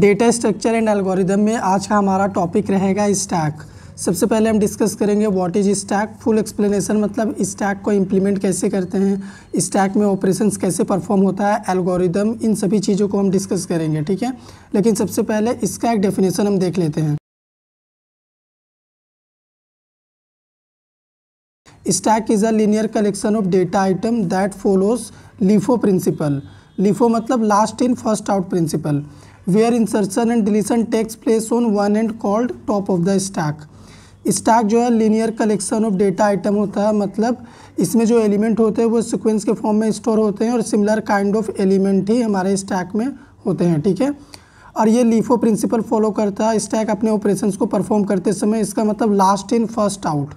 data structure and algorithm में आज का हमारा टॉपिक रहेगा स्टैक सबसे पहले हम डिस्कस करेंगे what is stack full explanation मतलब स्टैक को इम्प्लीमेंट कैसे करते हैं स्टैक में ऑपरेशंस कैसे परफॉर्म होता है एल्गोरिदम इन सभी चीज़ों को हम डिस्कस करेंगे ठीक है लेकिन सबसे पहले इसका एक डेफिनेशन हम देख लेते हैं stack is a linear collection of data item that follows LIFO principle LIFO मतलब last in first out principle where insertion and deletion takes place on one end called top of the stack stack जो है linear collection of data item होता है मतलब इसमें जो element होते हैं वो सिक्वेंस के फॉर्म में स्टोर होते हैं और सिमिलर काइंड ऑफ एलिमेंट ही हमारे स्टैक में होते हैं ठीक है और ये लीफो प्रिंसिपल फॉलो करता है स्टैक अपने ऑपरेशंस को परफॉर्म करते समय इसका मतलब last in first out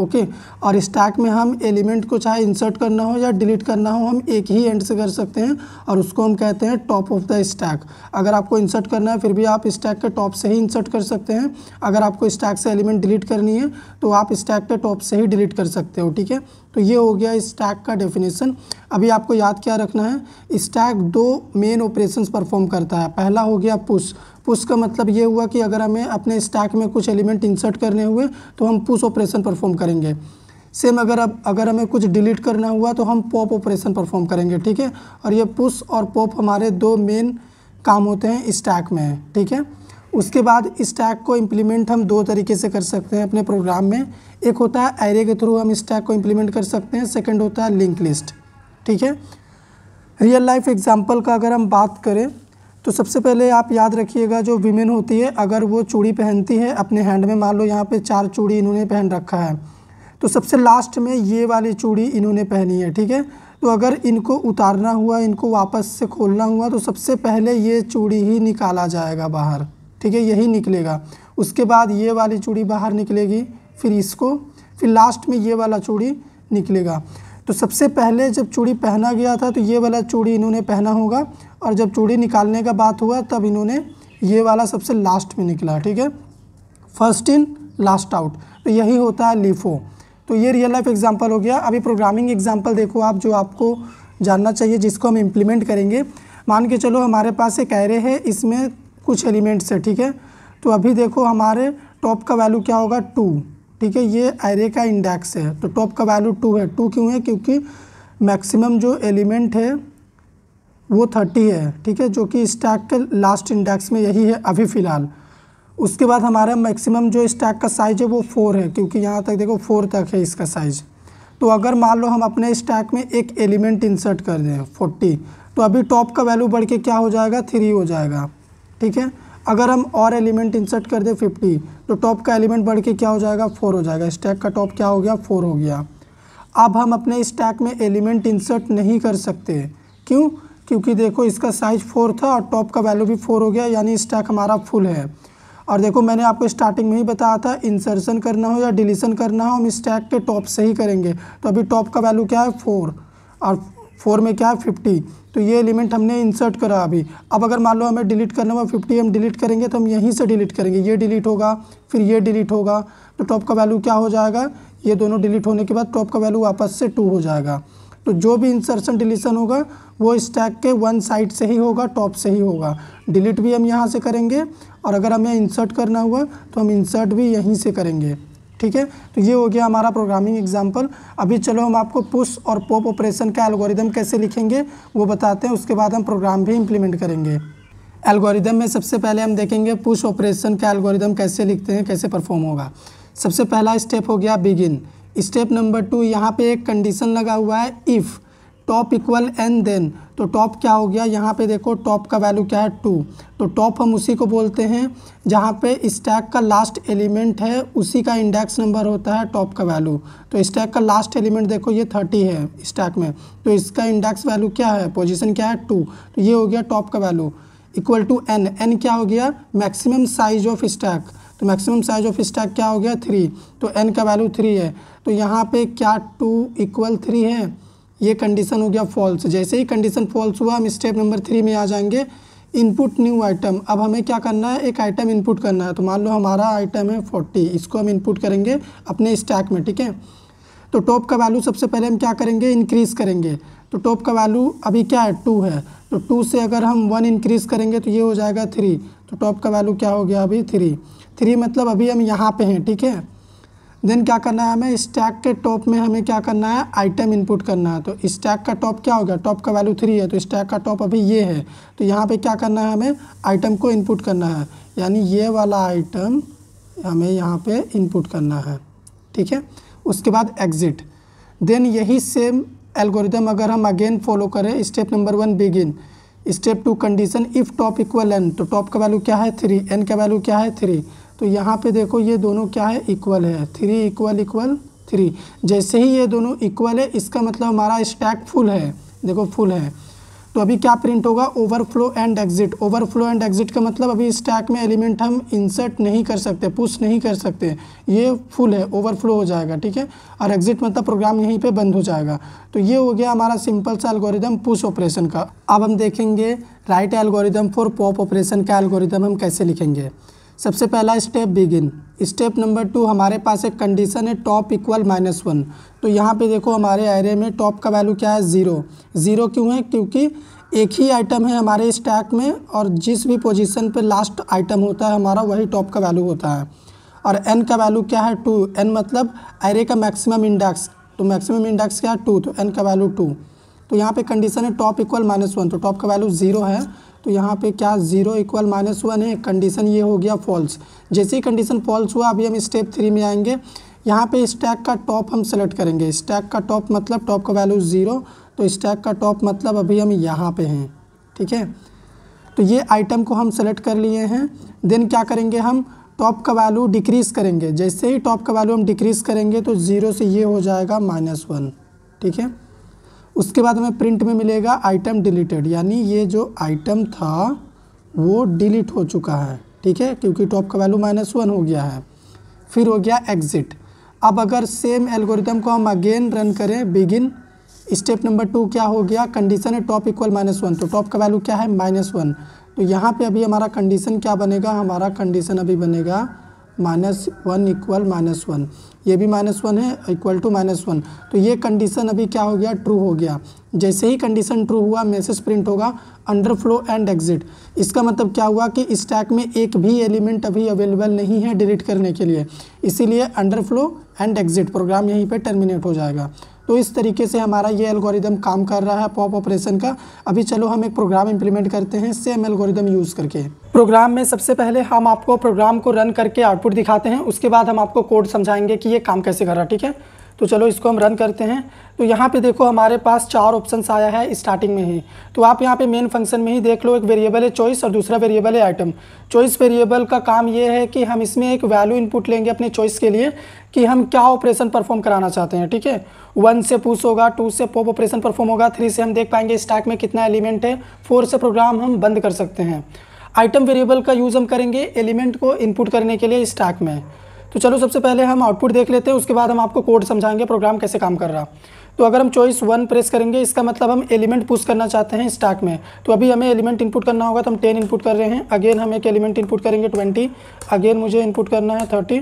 okay और स्टैक में हम एलिमेंट को चाहे इंसर्ट करना हो या डिलीट करना हो हम एक ही एंड से कर सकते हैं और उसको हम कहते हैं टॉप ऑफ द स्टैक अगर आपको इंसर्ट करना है फिर भी आप स्टैक के टॉप से ही इंसर्ट कर सकते हैं अगर आपको स्टैक से एलिमेंट डिलीट करनी है तो आप स्टैक के टॉप से ही डिलीट कर सकते हो ठीक है तो ये हो गया स्टैक का डेफिनेशन अभी आपको याद क्या रखना है स्टैक दो मेन ऑपरेशंस परफॉर्म करता है पहला हो गया पुश पुश का मतलब ये हुआ कि अगर हमें अपने स्टैक में कुछ एलिमेंट इंसर्ट करने हुए तो हम पुश ऑपरेशन परफॉर्म करेंगे सेम अगर अब अगर हमें कुछ डिलीट करना हुआ तो हम पॉप ऑपरेशन परफॉर्म करेंगे ठीक है और ये पुश और पॉप हमारे दो मेन काम होते हैं स्टैक में ठीक है उसके बाद स्टैक को इम्प्लीमेंट हम दो तरीके से कर सकते हैं अपने प्रोग्राम में एक होता है एरे के थ्रू हम स्टैक को इम्प्लीमेंट कर सकते हैं सेकेंड होता है लिंक लिस्ट ठीक है रियल लाइफ एग्जाम्पल का अगर हम बात करें तो सबसे पहले आप याद रखिएगा जो वीमेन होती है अगर वो चूड़ी पहनती है अपने हैंड में मान लो यहाँ पे चार चूड़ी इन्होंने पहन रखा है तो सबसे लास्ट में ये वाली चूड़ी इन्होंने पहनी है ठीक है तो अगर इनको उतारना हुआ इनको वापस से खोलना हुआ तो सबसे पहले ये चूड़ी ही निकाला जाएगा बाहर ठीक है यही निकलेगा उसके बाद ये वाली चूड़ी बाहर निकलेगी फिर इसको फिर लास्ट में ये वाला चूड़ी निकलेगा तो सबसे पहले जब चूड़ी पहना गया था तो ये वाला चूड़ी इन्होंने पहना होगा और जब चूड़ी निकालने का बात हुआ तब इन्होंने ये वाला सबसे लास्ट में निकला ठीक है फर्स्ट इन लास्ट आउट तो यही होता है लिफो तो ये रियल लाइफ एग्जाम्पल हो गया अभी प्रोग्रामिंग एग्जाम्पल देखो आप जो आपको जानना चाहिए जिसको हम इम्प्लीमेंट करेंगे मान के चलो हमारे पास एक एरे है इसमें कुछ एलिमेंट्स है ठीक है तो अभी देखो हमारे टॉप का वैल्यू क्या होगा टू ठीक है ये एरे का इंडेक्स है तो टॉप का वैल्यू टू है टू क्यों है क्योंकि मैक्सिमम जो एलिमेंट है वो थर्टी है ठीक है जो कि स्टैक के लास्ट इंडेक्स में यही है अभी फ़िलहाल उसके बाद हमारा मैक्सिमम जो स्टैक का साइज़ है वो फोर है क्योंकि यहाँ तक देखो फोर तक है इसका साइज़ तो अगर मान लो हम अपने स्टैक में एक एलिमेंट इंसर्ट कर दें फोर्टी तो अभी टॉप का वैल्यू बढ़ के क्या हो जाएगा थ्री हो जाएगा ठीक है अगर हम और एलिमेंट इंसर्ट कर दें फिफ्टी तो टॉप का एलिमेंट बढ़ के क्या हो जाएगा फोर हो जाएगा स्टैक का टॉप क्या हो गया फोर हो गया अब हम अपने स्टैक में एलिमेंट इंसर्ट नहीं कर सकते क्यों क्योंकि देखो इसका साइज फोर था और टॉप का वैल्यू भी फोर हो गया यानी स्टैक हमारा फुल है और देखो मैंने आपको स्टार्टिंग में ही बताया था इंसर्शन करना हो या डिलीशन करना हो हम स्टैक के टॉप से ही करेंगे तो अभी टॉप का वैल्यू क्या है फोर और फोर में क्या है फिफ्टी तो ये एलिमेंट हमने इंसर्ट करा अभी अब अगर मान लो हमें डिलीट करना हुआ फिफ्टी हम डिलीट करेंगे तो हम यहीं से डिलीट करेंगे ये डिलीट होगा फिर ये डिलीट होगा तो टॉप का वैल्यू क्या हो जाएगा ये दोनों डिलीट होने के बाद टॉप का वैल्यू वापस से टू हो जाएगा तो जो भी इंसर्शन डिलीशन होगा वो स्टैक के वन साइड से ही होगा टॉप से ही होगा डिलीट भी हम यहाँ से करेंगे और अगर हमें इंसर्ट करना हुआ तो हम इंसर्ट भी यहीं से करेंगे ठीक है तो ये हो गया हमारा प्रोग्रामिंग एग्जाम्पल अभी चलो हम आपको पुश और पॉप ऑपरेशन का एल्गोरिदम कैसे लिखेंगे वो बताते हैं उसके बाद हम प्रोग्राम भी इम्प्लीमेंट करेंगे एल्गोरिदम में सबसे पहले हम देखेंगे पुश ऑपरेशन का एल्गोरिदम कैसे लिखते हैं कैसे परफॉर्म होगा सबसे पहला स्टेप हो गया बिगिन स्टेप नंबर टू यहाँ पे एक कंडीशन लगा हुआ है if top equal N then तो टॉप क्या हो गया यहाँ पे देखो टॉप का वैल्यू क्या है टू तो टॉप हम उसी को बोलते हैं जहाँ पे स्टैक का लास्ट एलिमेंट है उसी का इंडेक्स नंबर होता है टॉप का वैल्यू तो स्टैक का लास्ट एलिमेंट देखो ये थर्टी है स्टैक में तो इसका इंडेक्स वैल्यू क्या है पोजिशन क्या है टू तो ये हो गया टॉप का value equal to N N क्या हो गया मैक्सिमम साइज ऑफ स्टैक तो मैक्सिमम साइज ऑफ स्टैक क्या हो गया थ्री तो एन का वैल्यू थ्री है तो यहाँ पे क्या टू इक्वल थ्री है ये कंडीशन हो गया फॉल्स जैसे ही कंडीशन फॉल्स हुआ हम स्टेप नंबर थ्री में आ जाएंगे इनपुट न्यू आइटम अब हमें क्या करना है एक आइटम इनपुट करना है तो मान लो हमारा आइटम है फोर्टी इसको हम इनपुट करेंगे अपने स्टैक में ठीक है तो टॉप का वैल्यू सबसे पहले हम क्या करेंगे इंक्रीज़ करेंगे तो टॉप का वैल्यू अभी क्या है टू है तो टू से अगर हम वन इंक्रीज़ करेंगे तो ये हो जाएगा थ्री तो टॉप का वैल्यू क्या हो गया अभी थ्री थ्री मतलब अभी हम यहाँ पे हैं ठीक है देन क्या करना है हमें स्टैक के टॉप में हमें क्या करना है आइटम इनपुट करना है तो स्टैक का टॉप क्या हो गया टॉप का वैल्यू थ्री है तो स्टैक का टॉप अभी ये है तो यहाँ पे क्या करना है हमें आइटम को इनपुट करना है यानी ये वाला आइटम हमें यहाँ पे इनपुट करना है ठीक है उसके बाद एग्ज़िट देन यही सेम एल्गोरिदम अगर हम अगेन फॉलो करें step number one begin step two condition if top equal N तो टॉप का वैल्यू क्या है थ्री एन का वैल्यू क्या है थ्री तो यहाँ पे देखो ये दोनों क्या है इक्वल है थ्री इक्वल इक्वल थ्री जैसे ही ये दोनों इक्वल है इसका मतलब हमारा स्टैक फुल है देखो फुल है तो अभी क्या प्रिंट होगा overflow and exit overflow and exit का मतलब अभी स्टैक में एलिमेंट हम इंसर्ट नहीं कर सकते पुश नहीं कर सकते ये फुल है ओवरफ्लो हो जाएगा ठीक है और एग्जिट मतलब प्रोग्राम यहीं पे बंद हो जाएगा तो ये हो गया हमारा सिंपल सा एल्गोरिदम पुश ऑपरेशन का अब हम देखेंगे right algorithm for pop operation का एल्गोरिदम हम कैसे लिखेंगे सबसे पहला step begin step number two हमारे पास एक कंडीशन है टॉप इक्वल माइनस वन तो यहाँ पे देखो हमारे एरे में टॉप का वैल्यू क्या है ज़ीरो ज़ीरो क्यों है क्योंकि एक ही आइटम है हमारे स्टैक में और जिस भी पोजीशन पे लास्ट आइटम होता है हमारा वही टॉप का वैल्यू होता है और एन का वैल्यू क्या है टू एन मतलब एरे का मैक्सिमम इंडेक्स तो मैक्सिमम इंडेक्स क्या है टू तो एन का वैल्यू टू तो यहाँ पर कंडीशन है टॉप इक्वल माइनस वन तो टॉप का वैल्यू ज़ीरो है तो यहाँ पे क्या जीरो इक्वल माइनस वन है कंडीशन ये हो गया फॉल्स जैसे ही कंडीशन फॉल्स हुआ अभी हम स्टेप थ्री में आएंगे यहाँ पे स्टैक का टॉप हम सेलेक्ट करेंगे स्टैक का टॉप मतलब टॉप का वैल्यू ज़ीरो तो स्टैक का टॉप मतलब अभी हम यहाँ पे हैं ठीक है तो ये आइटम को हम सेलेक्ट कर लिए हैं देन क्या करेंगे हम टॉप का वैल्यू डिक्रीज़ करेंगे जैसे ही टॉप का वैल्यू हम डिक्रीज़ करेंगे तो ज़ीरो से ये हो जाएगा माइनस वन ठीक है उसके बाद हमें प्रिंट में मिलेगा आइटम डिलीटेड यानी ये जो आइटम था वो डिलीट हो चुका है ठीक है क्योंकि टॉप का वैल्यू माइनस वन हो गया है फिर हो गया एग्ज़िट अब अगर सेम एल्गोरिथम को हम अगेन रन करें बिगिन स्टेप नंबर टू क्या हो गया कंडीशन है टॉप इक्वल माइनस वन तो टॉप का वैल्यू क्या है माइनस वन तो यहाँ पे अभी हमारा कंडीशन क्या बनेगा हमारा कंडीशन अभी बनेगा minus one equal minus one ये भी माइनस वन है इक्वल टू माइनस वन तो ये कंडीशन अभी क्या हो गया ट्रू हो गया जैसे ही कंडीशन ट्रू हुआ मैसेज प्रिंट होगा अंडर फ्लो एंड एग्जिट इसका मतलब क्या हुआ कि स्टैक में एक भी एलिमेंट अभी अवेलेबल नहीं है डिलीट करने के लिए इसीलिए underflow and exit program यहीं पर टर्मिनेट हो जाएगा तो इस तरीके से हमारा ये एल्गोरिदम काम कर रहा है पॉप ऑपरेशन का अभी चलो हम एक प्रोग्राम इम्प्लीमेंट करते हैं सेम एल्गोरिदम यूज़ करके प्रोग्राम में सबसे पहले हम आपको प्रोग्राम को रन करके आउटपुट दिखाते हैं उसके बाद हम आपको कोड समझाएंगे कि ये काम कैसे कर रहा है ठीक है तो चलो इसको हम रन करते हैं तो यहाँ पे देखो हमारे पास चार ऑप्शन आया है स्टार्टिंग में ही तो आप यहाँ पे मेन फंक्शन में ही देख लो एक वेरिएबल है चॉइस और दूसरा वेरिएबल है आइटम चॉइस वेरिएबल का काम ये है कि हम इसमें एक वैल्यू इनपुट लेंगे अपने चॉइस के लिए कि हम क्या ऑपरेशन परफॉर्म कराना चाहते हैं ठीक है वन से पुश होगा टू से पॉप ऑपरेशन परफॉर्म होगा थ्री से हम देख पाएंगे स्टैक में कितना एलिमेंट है फोर से प्रोग्राम हम बंद कर सकते हैं आइटम वेरिएबल का यूज़ हम करेंगे एलिमेंट को इनपुट करने के लिए स्टैक में तो चलो सबसे पहले हम आउटपुट देख लेते हैं उसके बाद हम आपको कोड समझाएंगे प्रोग्राम कैसे काम कर रहा तो अगर हम चॉइस वन प्रेस करेंगे इसका मतलब हम एलिमेंट पुश करना चाहते हैं स्टैक में तो अभी हमें एलिमेंट इनपुट करना होगा तो हम टेन इनपुट कर रहे हैं अगेन हम एक एलिमेंट इनपुट करेंगे ट्वेंटी अगेन मुझे इनपुट करना है थर्टी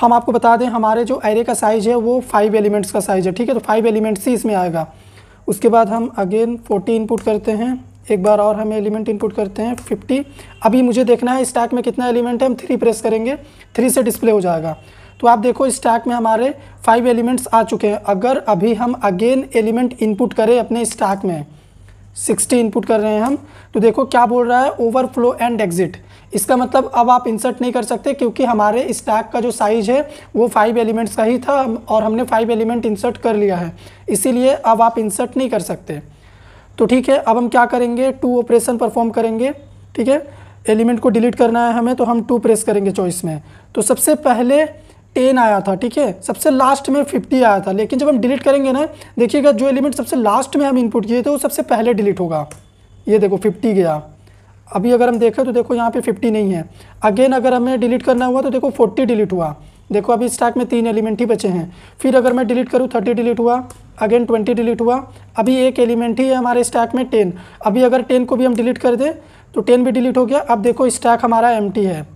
हम आपको बता दें हमारे जो एरे का साइज़ है वो फाइव एलिमेंट्स का साइज़ है ठीक है तो फाइव एलिमेंट्स ही इसमें आएगा उसके बाद हम अगेन फोर्टी इनपुट करते हैं एक बार और हम एलिमेंट इनपुट करते हैं 50 अभी मुझे देखना है स्टैक में कितना एलिमेंट है हम थ्री प्रेस करेंगे थ्री से डिस्प्ले हो जाएगा तो आप देखो स्टैक में हमारे फाइव एलिमेंट्स आ चुके हैं अगर अभी हम अगेन एलिमेंट इनपुट करें अपने स्टैक में 60 इनपुट कर रहे हैं हम तो देखो क्या बोल रहा है ओवरफ्लो एंड एग्जिट इसका मतलब अब आप इंसर्ट नहीं कर सकते क्योंकि हमारे स्टैक का जो साइज है वो फाइव एलिमेंट्स का ही था और हमने फाइव एलिमेंट इंसर्ट कर लिया है इसीलिए अब आप इंसर्ट नहीं कर सकते तो ठीक है अब हम क्या करेंगे टू ऑपरेशन परफॉर्म करेंगे ठीक है एलिमेंट को डिलीट करना है हमें तो हम टू प्रेस करेंगे चॉइस में तो सबसे पहले टेन आया था ठीक है सबसे लास्ट में फिफ्टी आया था लेकिन जब हम डिलीट करेंगे ना देखिएगा जो एलिमेंट सबसे लास्ट में हम इनपुट किए थे वो सबसे पहले डिलीट होगा ये देखो फिफ्टी गया अभी अगर हम देखें तो देखो यहाँ पे फिफ्टी नहीं है अगेन अगर हमें डिलीट करना हुआ तो देखो फोर्टी डिलीट हुआ देखो अभी स्टॉक में तीन एलिमेंट ही बचे हैं फिर अगर मैं डिलीट करूँ थर्टी डिलीट हुआ अगेन ट्वेंटी डिलीट हुआ अभी एक एलिमेंट ही है हमारे स्टैक में टेन अभी अगर टेन को भी हम डिलीट कर दें तो टेन भी डिलीट हो गया अब देखो स्टैक हमारा एम है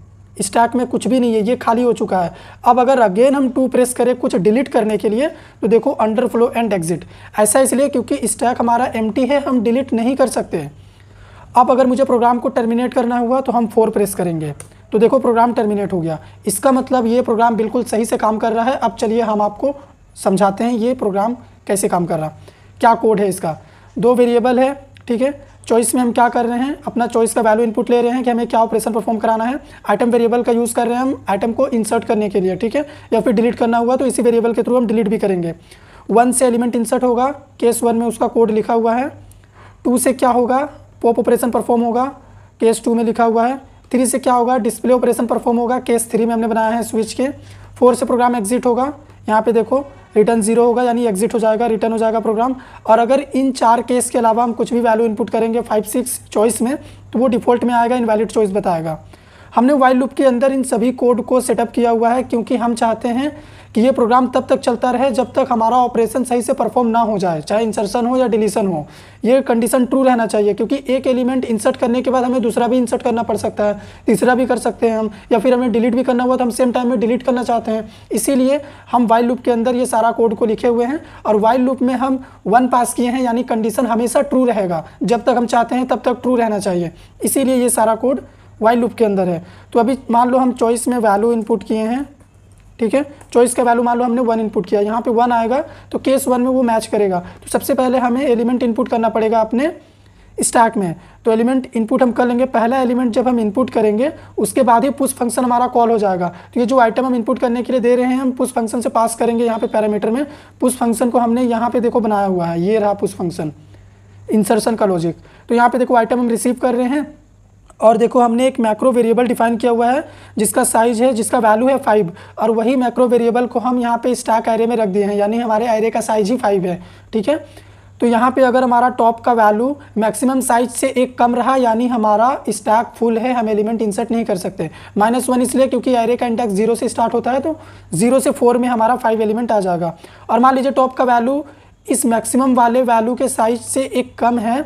स्टैक में कुछ भी नहीं है ये खाली हो चुका है अब अगर अगेन हम टू प्रेस करें कुछ डिलीट करने के लिए तो देखो अंडर फ्लो एंड एग्जिट ऐसा इसलिए क्योंकि स्टैक हमारा एम है हम डिलीट नहीं कर सकते अब अगर मुझे प्रोग्राम को टर्मिनेट करना हुआ तो हम फोर प्रेस करेंगे तो देखो प्रोग्राम टर्मिनेट हो गया इसका मतलब ये प्रोग्राम बिल्कुल सही से काम कर रहा है अब चलिए हम आपको समझाते हैं ये प्रोग्राम कैसे काम कर रहा क्या कोड है इसका दो वेरिएबल है ठीक है चॉइस में हम क्या कर रहे हैं अपना चॉइस का वैल्यू इनपुट ले रहे हैं कि हमें क्या ऑपरेशन परफॉर्म कराना है आइटम वेरिएबल का यूज़ कर रहे हैं हम आइटम को इंसर्ट करने के लिए ठीक है या फिर डिलीट करना हुआ तो इसी वेरिएबल के थ्रू हम डिलीट भी करेंगे वन से एलिमेंट इंसर्ट होगा केस वन में उसका कोड लिखा हुआ है टू से क्या होगा पॉप ऑपरेशन परफॉर्म होगा केस टू में लिखा हुआ है थ्री से क्या होगा डिस्प्ले ऑपरेशन परफॉर्म होगा केस थ्री में हमने बनाया है स्विच के फोर से प्रोग्राम एग्जिट होगा यहाँ पे देखो रिटर्न जीरो होगा यानी एग्जिट हो जाएगा रिटर्न हो जाएगा प्रोग्राम और अगर इन चार केस के अलावा हम कुछ भी वैल्यू इनपुट करेंगे फाइव सिक्स चॉइस में तो वो डिफॉल्ट में आएगा इनवैलिड चॉइस बताएगा हमने वाइल लूप के अंदर इन सभी कोड को सेटअप किया हुआ है क्योंकि हम चाहते हैं कि ये प्रोग्राम तब तक चलता रहे जब तक हमारा ऑपरेशन सही से परफॉर्म ना हो जाए चाहे इंसर्शन हो या डिलीशन हो ये कंडीशन ट्रू रहना चाहिए क्योंकि एक एलिमेंट इंसर्ट करने के बाद हमें दूसरा भी इंसर्ट करना पड़ सकता है तीसरा भी कर सकते हैं हम या फिर हमें डिलीट भी करना हुआ तो हम सेम टाइम में डिलीट करना चाहते हैं इसीलिए हम वाइल लूप के अंदर ये सारा कोड को लिखे हुए हैं और वाइल लूप में हम वन पास किए हैं यानी कंडीशन हमेशा ट्रू रहेगा जब तक हम चाहते हैं तब तक ट्रू रहना चाहिए इसीलिए ये सारा कोड वाइल लूप के अंदर है तो अभी मान लो हम चॉइस में वैल्यू इनपुट किए हैं ठीक है चॉइस का वैल्यू मान लो हमने वन इनपुट किया यहाँ पे वन आएगा तो केस वन में वो मैच करेगा तो सबसे पहले हमें एलिमेंट इनपुट करना पड़ेगा अपने स्टैक में तो एलिमेंट इनपुट हम कर लेंगे पहला एलिमेंट जब हम इनपुट करेंगे उसके बाद ही पुश फंक्शन हमारा कॉल हो जाएगा तो ये जो आइटम हम इनपुट करने के लिए दे रहे हैं हम पुश फंक्शन से पास करेंगे यहाँ पे पैरामीटर में पुश फंक्शन को हमने यहाँ पे देखो बनाया हुआ है ये रहा पुश फंक्शन इंसर्शन का लॉजिक तो यहाँ पे देखो आइटम हम रिसीव कर रहे हैं और देखो हमने एक मैक्रो वेरिएबल डिफाइन किया हुआ है जिसका साइज है जिसका वैल्यू है फाइव और वही मैक्रो वेरिएबल को हम यहाँ पे स्टैक एरे में रख दिए हैं यानी हमारे एरे का साइज ही फाइव है ठीक है तो यहाँ पे अगर हमारा टॉप का वैल्यू मैक्सिमम साइज से एक कम रहा यानी हमारा स्टैक फुल है हम एलिमेंट इंसर्ट नहीं कर सकते माइनस वन इसलिए क्योंकि एरे का इंडेक्स जीरो से स्टार्ट होता है तो जीरो से फोर में हमारा फाइव एलिमेंट आ जाएगा और मान लीजिए टॉप का वैल्यू इस मैक्सिमम वाले वैल्यू के साइज से एक कम है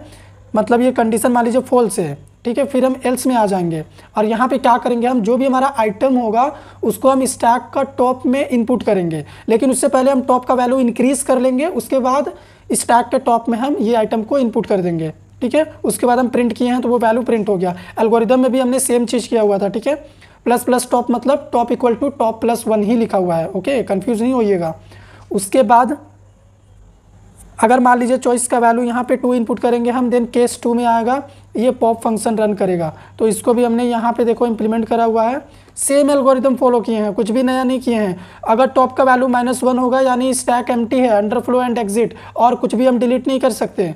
मतलब ये कंडीशन मान लीजिए फॉल्स है ठीक है फिर हम एल्स में आ जाएंगे और यहाँ पे क्या करेंगे हम जो भी हमारा आइटम होगा उसको हम स्टैक का टॉप में इनपुट करेंगे लेकिन उससे पहले हम टॉप का वैल्यू इंक्रीज़ कर लेंगे उसके बाद स्टैक के टॉप में हम ये आइटम को इनपुट कर देंगे ठीक है उसके बाद हम प्रिंट किए हैं तो वो वैल्यू प्रिंट हो गया एल्गोरिदम में भी हमने सेम चीज़ किया हुआ था ठीक है प्लस प्लस टॉप मतलब top equal to top plus one ही लिखा हुआ है ओके कन्फ्यूज़ नहीं होइएगा उसके बाद अगर मान लीजिए चॉइस का वैल्यू यहाँ पे टू इनपुट करेंगे हम देन केस टू में आएगा ये पॉप फंक्शन रन करेगा तो इसको भी हमने यहाँ पे देखो इम्प्लीमेंट करा हुआ है सेम एल्गोरिदम फॉलो किए हैं कुछ भी नया नहीं किए हैं अगर टॉप का वैल्यू माइनस वन होगा यानी स्टैक एम्प्टी है अंडरफ्लो एंड एग्जिट और कुछ भी हम डिलीट नहीं कर सकते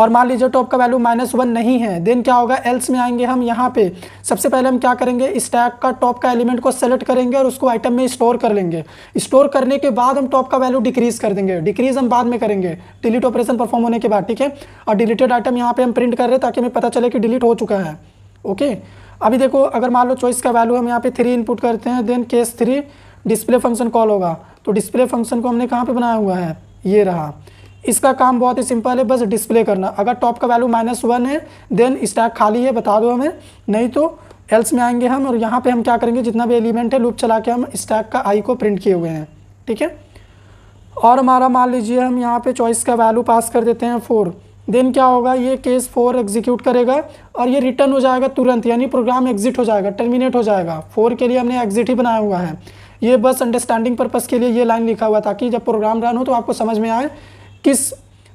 और मान लीजिए टॉप का वैल्यू माइनस वन नहीं है देन क्या होगा एल्स में आएंगे हम यहाँ पे सबसे पहले हम क्या करेंगे स्टैक का टॉप का एलिमेंट को सेलेक्ट करेंगे और उसको आइटम में स्टोर कर लेंगे स्टोर करने के बाद हम टॉप का वैल्यू डिक्रीज कर देंगे डिक्रीज हम बाद में करेंगे डिलीट ऑपरेशन परफॉर्म होने के बाद ठीक है और डिलीटेड आइटम यहाँ पर हम प्रिंट कर रहे हैं ताकि हमें पता चले कि डिलीट हो चुका है ओके अभी देखो अगर मान लो चॉइस का वैल्यू हम यहाँ पे थ्री इनपुट करते हैं then case three display function call होगा तो डिस्प्ले फंक्शन को हमने कहाँ पे बनाया हुआ है ये रहा इसका काम बहुत ही सिंपल है बस डिस्प्ले करना अगर टॉप का वैल्यू माइनस वन है देन स्टैक खाली है बता दो हमें नहीं तो एल्स में आएंगे हम और यहाँ पे हम क्या करेंगे जितना भी एलिमेंट है लूप चला के हम स्टैक का आई को प्रिंट किए हुए हैं ठीक है और हमारा मान लीजिए हम यहाँ पे चॉइस का वैल्यू पास कर देते हैं फोर देन क्या होगा ये केस फोर एग्जीक्यूट करेगा और ये रिटर्न हो जाएगा तुरंत यानी प्रोग्राम एग्जिट हो जाएगा टर्मिनेट हो जाएगा फोर के लिए हमने एग्जिट ही बनाया हुआ है ये बस अंडरस्टैंडिंग पर्पज़ के लिए ये लाइन लिखा हुआ ताकि जब प्रोग्राम रन हो तो आपको समझ में आए किस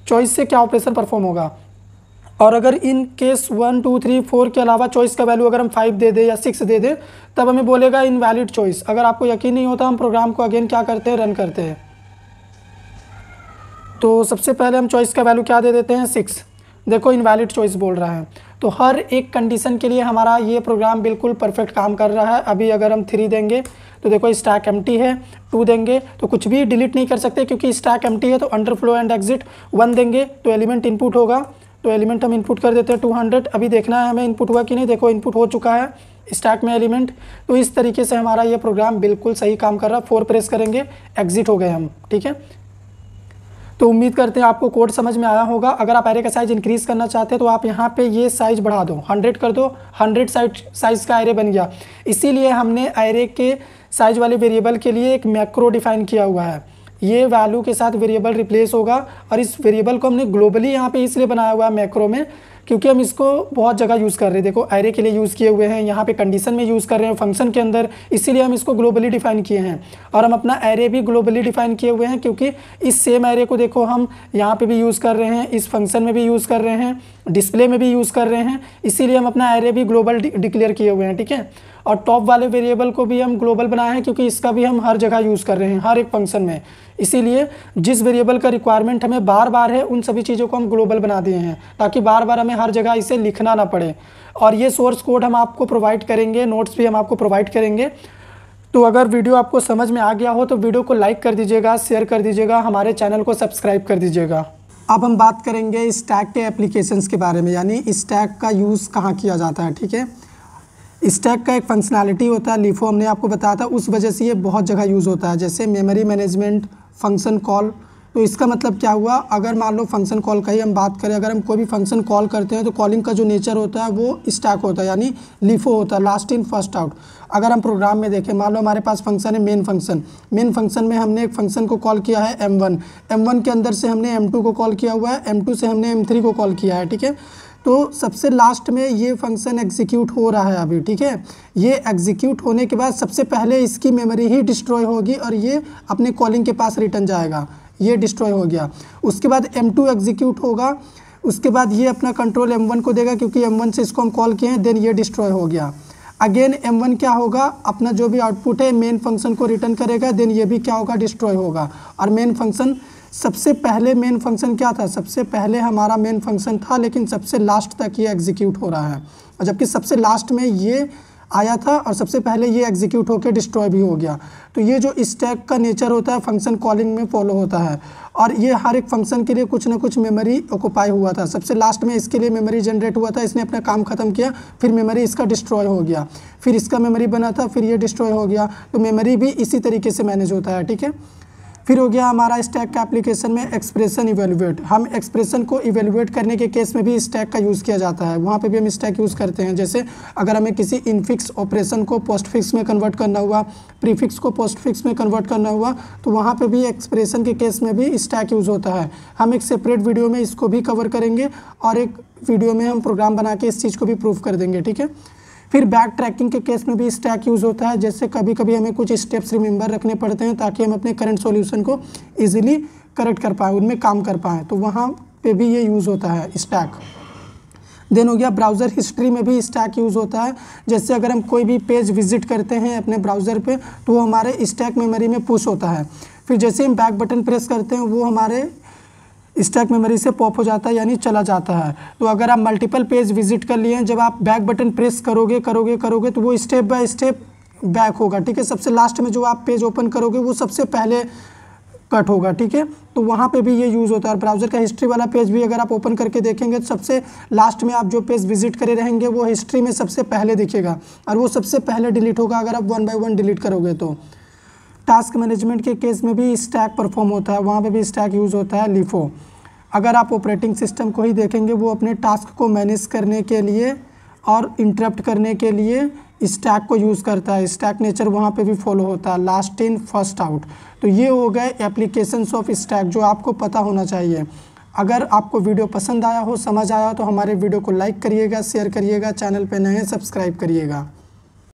चॉइस से क्या ऑपरेशन परफॉर्म होगा और अगर इन case one two three four के अलावा चॉइस का वैल्यू अगर हम फाइव दे दें या सिक्स दे दें तब हमें बोलेगा इनवैलिड चॉइस अगर आपको यकीन नहीं होता हम प्रोग्राम को अगेन क्या करते हैं रन करते हैं तो सबसे पहले हम चॉइस का वैल्यू क्या दे देते हैं सिक्स देखो इनवैलिड चॉइस बोल रहा है तो हर एक कंडीशन के लिए हमारा ये प्रोग्राम बिल्कुल परफेक्ट काम कर रहा है अभी अगर हम थ्री देंगे तो देखो स्टैक एम है टू देंगे तो कुछ भी डिलीट नहीं कर सकते क्योंकि स्टैक एम है तो underflow and exit one देंगे तो एलिमेंट इनपुट होगा तो एलिमेंट हम इनपुट कर देते हैं 200 अभी देखना है हमें इनपुट हुआ कि नहीं देखो इनपुट हो चुका है स्टैक में एलिमेंट तो इस तरीके से हमारा ये प्रोग्राम बिल्कुल सही काम कर रहा है फोर प्रेस करेंगे एग्जिट हो गए हम ठीक है तो उम्मीद करते हैं आपको कोड समझ में आया होगा अगर आप एरे का साइज़ इंक्रीज़ करना चाहते हैं तो आप यहाँ पे ये साइज़ बढ़ा दो 100 कर दो 100 साइज साइज़ का एरे बन गया इसीलिए हमने एरे के साइज वाले वेरिएबल के लिए एक मैक्रो डिफाइन किया हुआ है ये वैल्यू के साथ वेरिएबल रिप्लेस होगा और इस वेरिएबल को हमने ग्लोबली यहाँ पे इसलिए बनाया हुआ है मैक्रो में क्योंकि हम इसको बहुत जगह यूज़ कर रहे हैं देखो एरे के लिए यूज़ किए हुए हैं यहाँ पे कंडीशन में यूज़ कर रहे हैं फंक्शन के अंदर इसीलिए हम इसको ग्लोबली डिफाइन किए हैं और हम अपना एरे भी ग्लोबली डिफाइन किए हुए हैं क्योंकि इस सेम एरे को देखो हम यहाँ पर भी यूज़ कर रहे हैं इस फंक्शन में भी यूज़ कर रहे हैं डिस्प्ले में भी यूज़ कर रहे हैं इसीलिए हम अपना एरे भी ग्लोबल डिक्लेयर किए हुए हैं ठीक है और टॉप वाले वेरिएबल को भी हम ग्लोबल बनाए हैं क्योंकि इसका भी हम हर जगह यूज़ कर रहे हैं हर एक फंक्शन में इसीलिए जिस वेरिएबल का रिक्वायरमेंट हमें बार बार है उन सभी चीज़ों को हम ग्लोबल बना दिए हैं ताकि बार बार हमें में हर जगह इसे लिखना ना पड़े और ये सोर्स कोड हम आपको प्रोवाइड करेंगे नोट्स भी हम आपको प्रोवाइड करेंगे तो अगर वीडियो आपको समझ में आ गया हो तो वीडियो को लाइक कर दीजिएगा शेयर कर दीजिएगा हमारे चैनल को सब्सक्राइब कर दीजिएगा अब हम बात करेंगे स्टैक के एप्लीकेशंस के बारे में यानी स्टैक का यूज़ कहाँ किया जाता है ठीक है स्टैक का एक फंक्शनैलिटी होता है लिफो हमने आपको बताया था उस वजह से ये बहुत जगह यूज़ होता है जैसे मेमोरी मैनेजमेंट फंक्शन कॉल तो इसका मतलब क्या हुआ अगर मान लो फंक्शन कॉल का ही हम बात करें अगर हम कोई भी फंक्शन कॉल करते हैं तो कॉलिंग का जो नेचर होता है वो स्टैक होता है यानी लिफो होता है लास्ट इन फर्स्ट आउट अगर हम प्रोग्राम में देखें मान लो हमारे पास फंक्शन है मेन फंक्शन मेन फंक्शन में हमने एक फंक्शन को कॉल किया है एम वन के अंदर से हमने एम को कॉल किया हुआ है एम से हमने एम को कॉल किया है ठीक है तो सबसे लास्ट में ये फंक्शन एग्जीक्यूट हो रहा है अभी ठीक है ये एग्जीक्यूट होने के बाद सबसे पहले इसकी मेमोरी ही डिस्ट्रॉय होगी और ये अपने कॉलिंग के पास रिटर्न जाएगा ये डिस्ट्रॉय हो गया उसके बाद एम टू एग्जीक्यूट होगा उसके बाद ये अपना कंट्रोल एम वन को देगा क्योंकि एम वन से इसको हम कॉल किए हैं देन ये डिस्ट्रॉय हो गया अगेन एम वन क्या होगा अपना जो भी आउटपुट है मेन फंक्शन को रिटर्न करेगा देन ये भी क्या होगा डिस्ट्रॉय होगा और मेन फंक्शन सबसे पहले मेन फंक्शन क्या था सबसे पहले हमारा मेन फंक्शन था लेकिन सबसे लास्ट तक ये एग्जीक्यूट हो रहा है और जबकि सबसे लास्ट में ये आया था और सबसे पहले ये एग्जीक्यूट होकर डिस्ट्रॉय भी हो गया तो ये जो स्टैक का नेचर होता है फंक्शन कॉलिंग में फॉलो होता है और ये हर एक फंक्शन के लिए कुछ ना कुछ मेमोरी ऑक्यूपाई हुआ था सबसे लास्ट में इसके लिए मेमोरी जनरेट हुआ था इसने अपना काम ख़त्म किया फिर मेमोरी इसका डिस्ट्रॉय हो गया फिर इसका मेमोरी बना था फिर ये डिस्ट्रॉय हो गया तो मेमोरी भी इसी तरीके से मैनेज होता है ठीक है फिर हो गया हमारा स्टैक का एप्लीकेशन में एक्सप्रेशन इवेलुएट हम एक्सप्रेशन को इवेलुएट करने के केस में भी स्टैक का यूज़ किया जाता है वहाँ पे भी हम स्टैक यूज़ करते हैं जैसे अगर हमें किसी इनफिक्स ऑपरेशन को पोस्टफिक्स में कन्वर्ट करना हुआ प्रीफिक्स को पोस्टफिक्स में कन्वर्ट करना हुआ तो वहाँ पर भी एक्सप्रेशन के केस में भी स्टैक यूज़ होता है हम एक सेपरेट वीडियो में इसको भी कवर करेंगे और एक वीडियो में हम प्रोग्राम बना के इस चीज़ को भी प्रूव कर देंगे ठीक है फिर बैक ट्रैकिंग के केस में भी स्टैक यूज़ होता है जैसे कभी कभी हमें कुछ स्टेप्स रिमेंबर रखने पड़ते हैं ताकि हम अपने करंट सॉल्यूशन को ईजिली करेक्ट कर पाएँ उनमें काम कर पाएँ तो वहाँ पे भी ये यूज़ होता है स्टैक देन हो गया ब्राउज़र हिस्ट्री में भी स्टैक यूज़ होता है जैसे अगर हम कोई भी पेज विजिट करते हैं अपने ब्राउज़र पे तो वो हमारे स्टैक मेमोरी में पुश होता है फिर जैसे हम बैक बटन प्रेस करते हैं वो हमारे स्टैक मेमोरी से पॉप हो जाता है यानी चला जाता है तो अगर आप मल्टीपल पेज विजिट कर लिए हैं जब आप बैक बटन प्रेस करोगे करोगे करोगे तो वो स्टेप बाय स्टेप बैक होगा ठीक है सबसे लास्ट में जो आप पेज ओपन करोगे वो सबसे पहले कट होगा ठीक है तो वहाँ पे भी ये यूज़ होता है और ब्राउज़र का हिस्ट्री वाला पेज भी अगर आप ओपन करके देखेंगे तो सबसे लास्ट में आप जो पेज विजिट करे रहेंगे वो हिस्ट्री में सबसे पहले दिखेगा और वो सबसे पहले डिलीट होगा अगर आप वन बाई वन डिलीट करोगे तो टास्क मैनेजमेंट के केस में भी स्टैक परफॉर्म होता है वहाँ पे भी स्टैक यूज़ होता है लिफो अगर आप ऑपरेटिंग सिस्टम को ही देखेंगे वो अपने टास्क को मैनेज करने के लिए और इंटरप्ट करने के लिए स्टैक को यूज़ करता है स्टैक नेचर वहाँ पे भी फॉलो होता है लास्ट इन फर्स्ट आउट तो ये हो गए एप्लीकेशंस ऑफ स्टैक जो आपको पता होना चाहिए अगर आपको वीडियो पसंद आया हो समझ आया हो तो हमारे वीडियो को लाइक करिएगा शेयर करिएगा चैनल पर नए सब्सक्राइब करिएगा